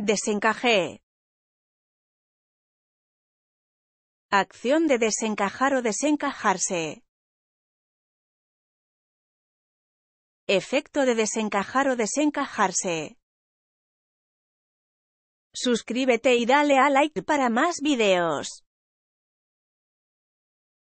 Desencajé. Acción de desencajar o desencajarse. Efecto de desencajar o desencajarse. Suscríbete y dale a like para más videos.